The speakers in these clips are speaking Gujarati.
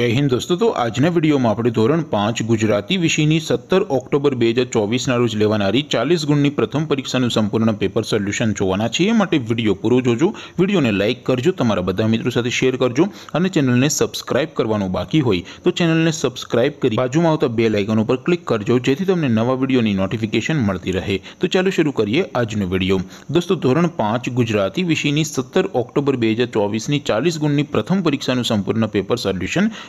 जय हिंद दोस्तों तो आज ने वीडियो म आपणो ધોરણ 5 ગુજરાતી વિષયની 70 ઓક્ટોબર 2024 ના રોજ લેવાણારી 40 ગુણની પ્રથમ પરીક્ષાનું સંપૂર્ણ પેપર સોલ્યુશન જોવાના છે એ માટે વિડિયો પૂરો જોજો વિડિયોને લાઈક કરજો તમારા બધા મિત્રો સાથે શેર કરજો અને ચેનલને સબ્સ્ક્રાઇબ કરવાનો બાકી હોય તો ચેનલને સબ્સ્ક્રાઇબ કરી બાજુમાં હોય તો બેલ આઇકન ઉપર ક્લિક કરજો જેથી તમને નવા વીડિયોની નોટિફિકેશન મળતી રહે તો ચાલો શરૂ કરીએ આજનો વિડિયો दोस्तों ધોરણ 5 ગુજરાતી વિષયની 70 ઓક્ટોબર 2024 ની 40 ગુણની પ્રથમ પરીક્ષાનું સંપૂર્ણ પેપર સોલ્યુશન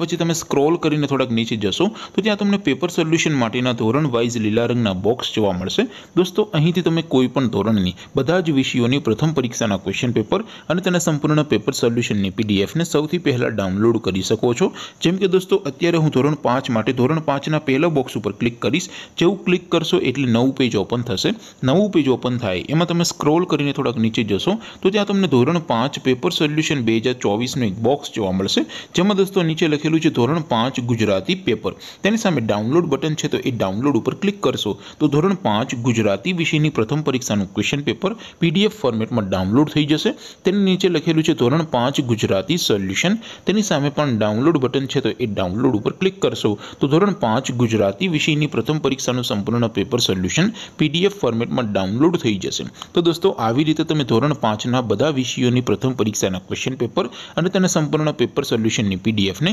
પછી તમે સ્ક્રોલ કરીને થોડક નીચે જજો તો જ્યાં તમને પેપર સોલ્યુશન માટેના ધોરણ વાઇઝ લીલા રંગના બોક્સ જોવા મળશે દોસ્તો અહીંથી તમે કોઈ પણ ધોરણની બધા જ વિષયોની પ્રથમ પરીક્ષાના ક્વેશ્ચન પેપર અને તેના સંપૂર્ણ પેપર સોલ્યુશનની પીડીએફ ને સૌથી પહેલા ડાઉનલોડ કરી શકો છો જેમ કે દોસ્તો અત્યારે હું ધોરણ 5 માટે ધોરણ 5 ના પેલે બોક્સ ઉપર ક્લિક કરીશ જેવું ક્લિક કરશો એટલે નવું પેજ ઓપન થશે નવું પેજ ઓપન થાય એમાં તમે સ્ક્રોલ કરીને થોડક નીચે જજો તો જ્યાં તમને ધોરણ 5 પેપર સોલ્યુશન 2024 નો એક બોક્સ જોવા મળશે જેમાં દોસ્તો નીચે લખેલું છે ધોરણ પાંચ ગુજરાતી પેપર તેની સામે ડાઉનલોડ બટન છે તો એ ડાઉનલોડ ઉપર ક્લિક કરશો તો ધોરણ પાંચ ગુજરાતી વિષયની પ્રથમ પરીક્ષાનું ક્વેશ્ચન પેપર પીડીએફ ફોર્મેટમાં ડાઉનલોડ થઈ જશે તેની નીચે લખેલું છે ધોરણ પાંચ ગુજરાતી સોલ્યુશન તેની સામે પણ ડાઉનલોડ બટન છે તો એ ડાઉનલોડ ઉપર ક્લિક કરશો તો ધોરણ પાંચ ગુજરાતી વિષયની પ્રથમ પરીક્ષાનું સંપૂર્ણ પેપર સોલ્યુશન પીડીએફ ફોર્મેટમાં ડાઉનલોડ થઈ જશે તો દોસ્તો આવી રીતે તમે ધોરણ પાંચના બધા વિષયોની પ્રથમ પરીક્ષાના ક્વેશ્ચન પેપર અને તેના સંપૂર્ણ પેપર સોલ્યુશનની પીડીએફને